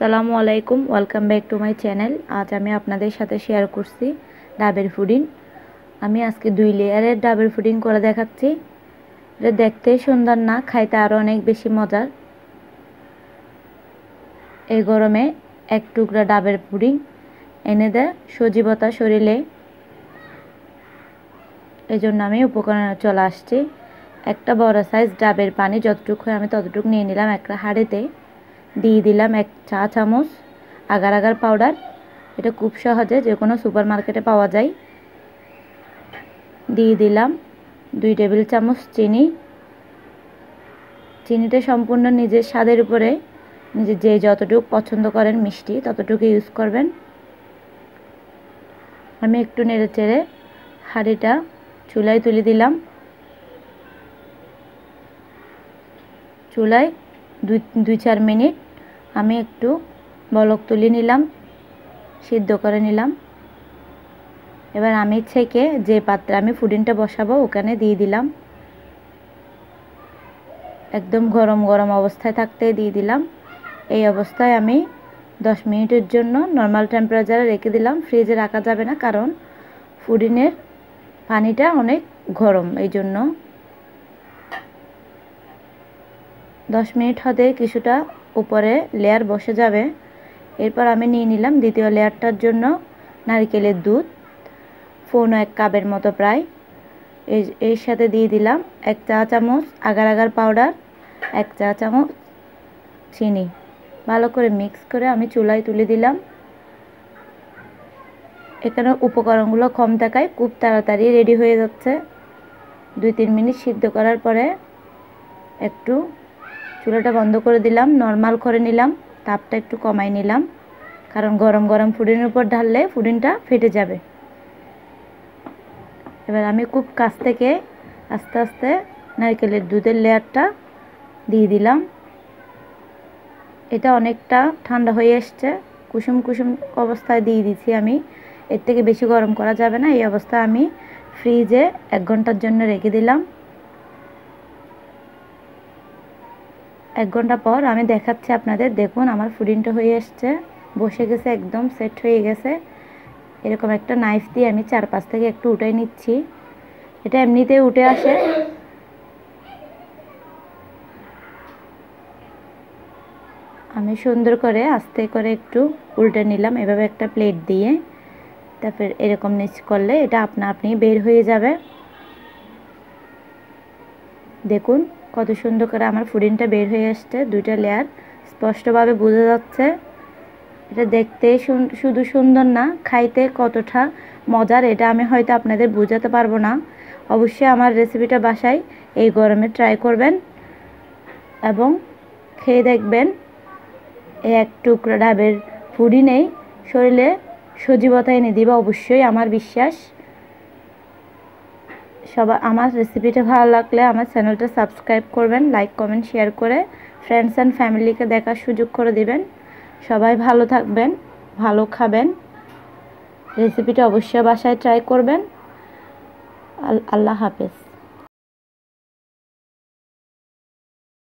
সালামু আলাইকুম welcome back to my channel আজ আমি আপনাদের সাথে শেয়ার করছি ডাবের ফুডিং আমি আজকে দুই লেয়ারের ডাবের ফুডিং করে দেখাচ্ছি এটা দেখতে সুন্দর না খাইতে আরও অনেক বেশি মজার এই গরমে এক টুকরা ডাবের পুডিং এনে দেয় সজীবতা শরীরে এই জন্য আমি উপকরণে চলে আসছি একটা বড় সাইজ ডাবের পানি যতটুকু হয় আমি ততটুকু নিয়ে নিলাম একটা হাড়িতে দিয়ে দিলাম এক চা চামচ আগার আগার পাউডার এটা খুব সহজে যে কোনো সুপার মার্কেটে পাওয়া যায় দিয়ে দিলাম দুই টেবিল চামচ চিনি চিনিটা সম্পূর্ণ নিজের স্বাদের উপরে নিজে যে যতটুকু পছন্দ করেন মিষ্টি ততটুকু ইউজ করবেন আমি একটু নেড়ে চেড়ে হাঁড়িটা চুলায় তুলে দিলাম চুলায় দুই দুই চার মিনিট আমি একটু বলক তুলে নিলাম সিদ্ধ করে নিলাম এবার আমি ছেঁকে যে পাত্রে আমি ফুডিংটা বসাবো ওখানে দিয়ে দিলাম একদম গরম গরম অবস্থায় থাকতে দিয়ে দিলাম এই অবস্থায় আমি দশ মিনিটের জন্য নর্মাল টেম্পারেচারে রেখে দিলাম ফ্রিজে রাখা যাবে না কারণ ফুডিনের পানিটা অনেক গরম এই জন্য দশ মিনিট হতে কিছুটা উপরে লেয়ার বসে যাবে এরপর আমি নিয়ে নিলাম দ্বিতীয় লেয়ারটার জন্য নারিকেলের দুধ ফোন এক কাপের মতো প্রায় এই সাথে দিয়ে দিলাম এক চা চামচ আগার আগার পাউডার এক চা চামচ চিনি ভালো করে মিক্স করে আমি চুলায় তুলে দিলাম এখানে উপকরণগুলো কম থাকায় খুব তাড়াতাড়ি রেডি হয়ে যাচ্ছে দুই তিন মিনিট সিদ্ধ করার পরে একটু চুলাটা বন্ধ করে দিলাম নর্মাল করে নিলাম তাপটা একটু কমাই নিলাম কারণ গরম গরম ফুডিনের উপর ঢাললে ফুডিনটা ফেটে যাবে এবার আমি খুব কাছ থেকে আস্তে আস্তে নারকেলের দুধের লেয়ারটা দিয়ে দিলাম এটা অনেকটা ঠান্ডা হয়ে এসছে কুসুম কুসুম অবস্থায় দিয়ে দিচ্ছি আমি এর থেকে বেশি গরম করা যাবে না এই অবস্থায় আমি ফ্রিজে এক ঘন্টার জন্য রেখে দিলাম এক ঘন্টা পর আমি দেখাচ্ছি আপনাদের দেখুন আমার ফুডিংটা হয়ে এসছে বসে গেছে একদম সেট হয়ে গেছে এরকম একটা নাইফ দিয়ে আমি চারপাশ থেকে একটু উঠে নিচ্ছি এটা এমনিতে উঠে আসে আমি সুন্দর করে আস্তে করে একটু উল্টে নিলাম এভাবে একটা প্লেট দিয়ে তারপর এরকম নিচ করলে এটা আপনা আপনি বের হয়ে যাবে দেখুন কত সুন্দর করে আমার ফুডিংটা বের হয়ে আসছে দুইটা লেয়ার স্পষ্টভাবে বোঝা যাচ্ছে এটা দেখতে শুধু সুন্দর না খাইতে কতটা মজার এটা আমি হয়তো আপনাদের বোঝাতে পারবো না অবশ্যই আমার রেসিপিটা বাসায় এই গরমে ট্রাই করবেন এবং খেয়ে দেখবেন এক টুকরা ডাবের ফুডিনেই নেই শরীরে সজীবতা এনে দিবে অবশ্যই আমার বিশ্বাস সবার আমার রেসিপিটা ভালো লাগলে আমার চ্যানেলটা সাবস্ক্রাইব করবেন লাইক কমেন্ট শেয়ার করে ফ্রেন্ডস অ্যান্ড ফ্যামিলিকে দেখার সুযোগ করে দিবেন সবাই ভালো থাকবেন ভালো খাবেন রেসিপিটা অবশ্যই বাসায় ট্রাই করবেন আল্লাহ হাফেজ